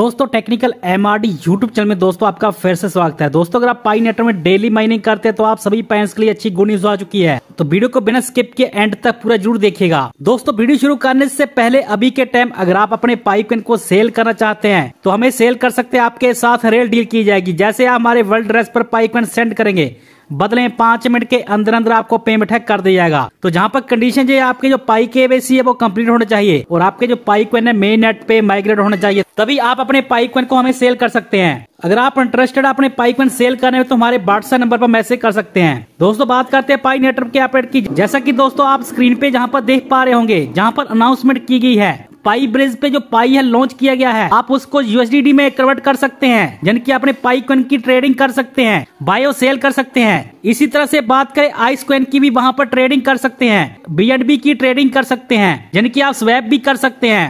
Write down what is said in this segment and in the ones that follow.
दोस्तों technical M R D YouTube channel में दोस्तों आपका फिर से स्वागत है दोस्तों अगर आप पाई नेटवर्क में डेली माइनिंग करते हैं तो आप सभी पैंस के लिए अच्छी गुड न्यूज आ चुकी है तो वीडियो को बिना स्किप के एंड तक पूरा जरूर देखिएगा दोस्तों वीडियो शुरू करने से पहले अभी के टाइम अगर आप अपने पाई को सेल करना चाहते हैं तो हमें सेल कर सकते हैं आपके साथ रेल डील की जाएगी जैसे आप हमारे वर्ल्ड ड्रेस पर पाई सेंड करेंगे बदले पांच मिनट के अंदर अंदर आपको पेमेंट है कर दिया जाएगा तो जहाँ पर कंडीशन ये आपके जो पाई के बेसी है वो कंप्लीट होना चाहिए और आपके जो पाई क्वेन है मेन नेट पे माइग्रेट होना चाहिए तभी आप अपने पाई क्वेन को हमें सेल कर सकते हैं अगर आप इंटरेस्टेड अपने पाई क्वेन सेल करने में तो हमारे व्हाट्सएप नंबर पर मैसेज कर सकते हैं दोस्तों बात करते हैं पाई नेटवर्क के अपडेट की जैसा की दोस्तों आप स्क्रीन पे जहाँ पर देख पा रहे होंगे जहाँ पर अनाउंसमेंट की गई है पाई ब्रिज पे जो पाई है लॉन्च किया गया है आप उसको यूएसडी में कन्वर्ट कर सकते हैं यानी कि अपने पाई क्वेन की ट्रेडिंग कर सकते हैं बायो सेल कर सकते हैं इसी तरह से बात करें आइस क्वेन की भी वहां पर ट्रेडिंग कर सकते हैं बी की ट्रेडिंग कर सकते हैं यानी कि आप स्वैप भी कर सकते हैं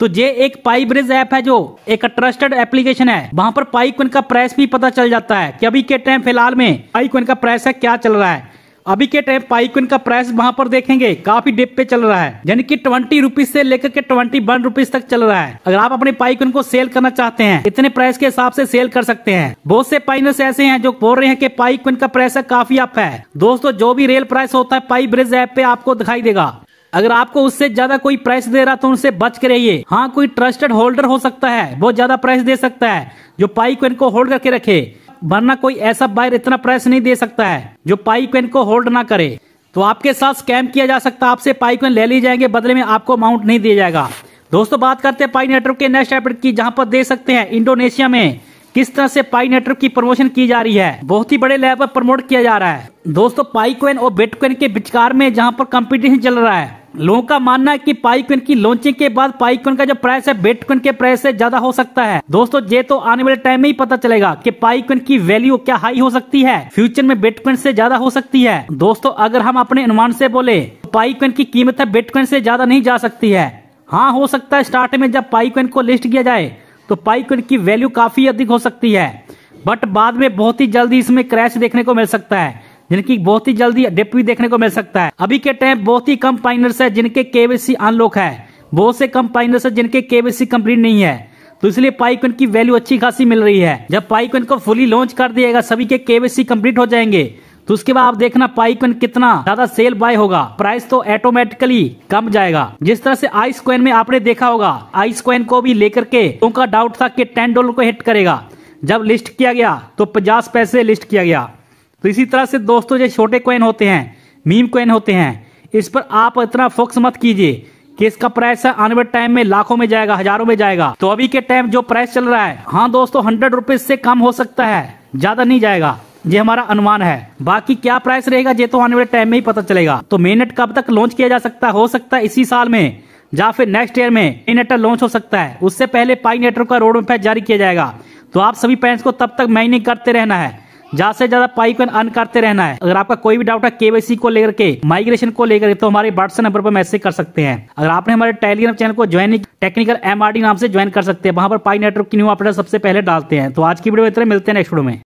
तो ये एक पाई ब्रिज ऐप है जो एक ट्रस्टेड एप्लीकेशन है वहाँ पर पाई क्वेन का प्राइस भी पता चल जाता है कि अभी के टाइम फिलहाल में पाई क्वेन का प्राइस है क्या चल रहा है अभी के टाइम पाइक्विन का प्राइस वहां पर देखेंगे काफी डिप पे चल रहा है यानी कि ट्वेंटी रुपीज से लेकर के ट्वेंटी वन रुपीज तक चल रहा है अगर आप अपने पाइक्विन को सेल करना चाहते हैं इतने प्राइस के हिसाब से सेल कर सकते हैं बहुत से पाइनर्स ऐसे हैं जो बोल रहे हैं कि पाइक्विन का प्राइस काफी अप है दोस्तों जो भी रेल प्राइस होता है पाई ब्रिज ऐप पे आपको दिखाई देगा अगर आपको उससे ज्यादा कोई प्राइस दे रहा तो उनसे बच के रहिए हाँ कोई ट्रस्टेड होल्डर हो सकता है वो ज्यादा प्राइस दे सकता है जो पाइक्विन को होल्ड करके रखे वरना कोई ऐसा बायर इतना प्राइस नहीं दे सकता है जो पाई क्वेन को होल्ड ना करे तो आपके साथ स्कैम किया जा सकता है आपसे पाई क्वेन ले ली जाएंगे बदले में आपको अमाउंट नहीं दिया जाएगा दोस्तों बात करते हैं पाई नेटवर्क के नेक्स्ट अपडेट की जहाँ पर देख सकते हैं इंडोनेशिया में किस तरह से पाई नेटवर्क की प्रमोशन की जा रही है बहुत ही बड़े लेवल पर प्रमोट किया जा रहा है दोस्तों पाई क्वेन और बेटक्वेन के बिचकार में जहाँ पर कंपटीशन चल रहा है लोगों का मानना है कि क्विन की लॉन्चिंग के बाद क्विन का जो प्राइस है क्विन के प्राइस से ज्यादा हो सकता है दोस्तों ये तो आने वाले टाइम में ही पता चलेगा कि क्विन की वैल्यू क्या हाई हो सकती है फ्यूचर में बेट क्विन से ज्यादा हो सकती है दोस्तों अगर हम अपने अनुमान से बोले तो क्विन की कीमत है क्विन से ज्यादा नहीं जा सकती है हाँ हो सकता है स्टार्ट में जब क्विन को लिस्ट किया जाए तो क्विन की वैल्यू काफी अधिक हो सकती है बट बाद में बहुत ही जल्दी इसमें क्रैश देखने को मिल सकता है जिनकी बहुत ही जल्दी डिप भी देखने को मिल सकता है अभी के टाइम बहुत ही कम पाइनर्स है जिनके केवीसी अनलॉक है बहुत से कम पाइनर्स है जिनके केवीसी कम्प्लीट नहीं है तो इसलिए पाइकन की वैल्यू अच्छी खासी मिल रही है जब पाइकन को फुली लॉन्च कर दिएगा सभी के केवीसी कम्प्लीट हो जाएंगे तो उसके बाद आप देखना पाइकन कितना ज्यादा सेल बाय होगा प्राइस तो ऑटोमेटिकली कम जाएगा जिस तरह से आइस क्वेन में आपने देखा होगा आइस क्वेन को भी लेकर के उनका डाउट था कि टेन डॉलर को हिट करेगा जब लिस्ट किया गया तो पचास पैसे लिस्ट किया गया तो इसी तरह से दोस्तों जो छोटे कॉइन होते हैं मीम कॉइन होते हैं इस पर आप इतना फोकस मत कीजिए कि इसका प्राइस आने वाले टाइम में लाखों में जाएगा हजारों में जाएगा तो अभी के टाइम जो प्राइस चल रहा है हाँ दोस्तों हंड्रेड रुपीज से कम हो सकता है ज्यादा नहीं जाएगा ये हमारा अनुमान है बाकी क्या प्राइस रहेगा ये तो आने वाले टाइम में ही पता चलेगा तो मेनेट कब तक लॉन्च किया जा सकता है हो सकता है इसी साल में या फिर नेक्स्ट ईयर में मेनेटर लॉन्च हो सकता है उससे पहले पाई नेटवर्क का रोड मैप जारी किया जाएगा तो आप सभी पेरेंट्स को तब तक माइनिंग करते रहना है ज्यादा से ज्यादा पाइप अर्न करते रहना है अगर आपका कोई भी डाउट है केवाईसी को लेकर के माइग्रेशन को लेकर तो हमारे व्हाट्सएप नंबर पर मैसेज कर सकते हैं अगर आपने हमारे टेलीग्राम चैनल को ज्वाइन टेक्निकल एमआरडी नाम से ज्वाइन कर सकते हैं वहां पर पाई नेटवर्क की न्यू अपडेट सबसे पहले डालते हैं तो आज की वीडियो इतने मिलते हैं नेक्स्ट वीडियो में